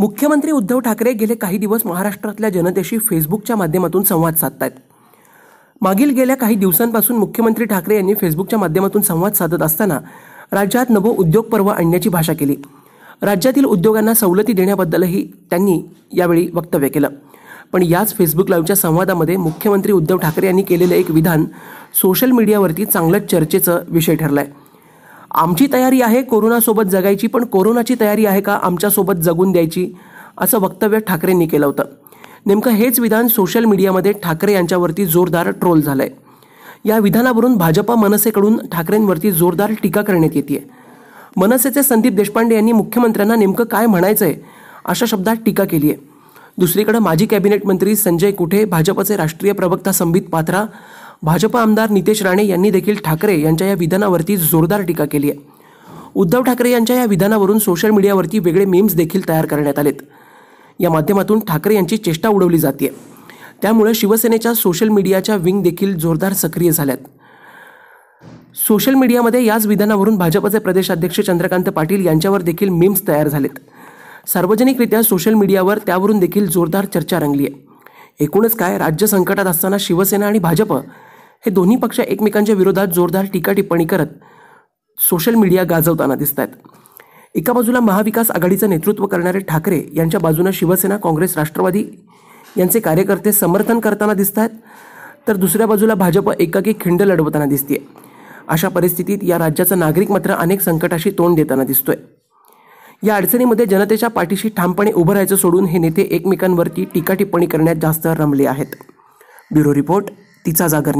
मुख्यमंत्री उद्धव ठाकरे गेले काही दिवस महाराष्ट्रातल्या जनतेशी फेसबुकच्या माध्यमातून संवाद साधत आहेत मागील गेल्या काही दिवसांपासून मुख्यमंत्री ठाकरे यांनी फेसबुकच्या माध्यमातून संवाद साधत असताना राज्यात नवो उद्योग पर्व आणण्याची भाषा केली राज्यातील उद्योगांना सवलती देण्याबद्दलही त्यांनी यावेळी वक्तव्य केलं पण याच फेसबुक लाईव्हच्या संवादामध्ये मुख्यमंत्री उद्धव ठाकरे यांनी केलेलं एक विधान सोशल मीडियावरती चांगलंच चर्चेचं विषय ठरला आहे आमची तयारी आहे कोरोनासोबत जगायची पण कोरोनाची तयारी आहे का आमच्यासोबत जगून द्यायची असं वक्तव्य ठाकरेंनी केलं होतं नेमकं हेच विधान सोशल मीडियामध्ये ठाकरे यांच्यावरती जोरदार ट्रोल झालं आहे या विधानावरून भाजपा मनसेकडून ठाकरेंवरती जोरदार टीका करण्यात येते मनसेचे संदीप देशपांडे यांनी मुख्यमंत्र्यांना नेमकं काय म्हणायचं आहे अशा शब्दात टीका केली आहे दुसरीकडे माजी कॅबिनेट मंत्री संजय कुठे भाजपचे राष्ट्रीय प्रवक्ता संबित पात्रा भाजप आमदार नितेश राणे यांनी देखील ठाकरे यांच्या या विधानावरती जोरदार टीका केली आहे उद्धव ठाकरे यांच्या या विधानावरून सोशल मीडियावरती वेगळे मेम्स देखील तयार करण्यात आलेत या माध्यमातून ठाकरे यांची चेष्टा उडवली जाते त्यामुळे शिवसेनेच्या सोशल मीडियाच्या विंग देखील जोरदार सक्रिय झाल्यात सोशल मीडियामध्ये याच विधानावरून भाजपचे प्रदेशाध्यक्ष चंद्रकांत पाटील यांच्यावर देखील मीम्स तयार झालेत सार्वजनिकरित्या सोशल मीडियावर त्यावरून देखील जोरदार चर्चा रंगली आहे एकूणच काय राज्य संकटात असताना शिवसेना आणि भाजप हे दोन्ही पक्ष एकमेकांच्या विरोधात जोरदार टीका टिप्पणी करत सोशल मीडिया गाजवताना दिसत आहेत एका बाजूला महाविकास आघाडीचं नेतृत्व करणारे ठाकरे यांच्या बाजूनं शिवसेना काँग्रेस राष्ट्रवादी यांचे कार्यकर्ते समर्थन करताना दिसत आहेत तर दुसऱ्या बाजूला भाजप एकाकी खिंड लढवताना दिसते अशा परिस्थितीत या राज्याचा नागरिक मात्र अनेक संकटाशी तोंड देताना दिसतोय या अडचणीमध्ये जनतेच्या पाठीशी ठामपणे उभं राहायचं सोडून हे नेते एकमेकांवरती टीका टिप्पणी करण्यात जास्त रमले आहेत ब्युरो रिपोर्ट तिचा जागर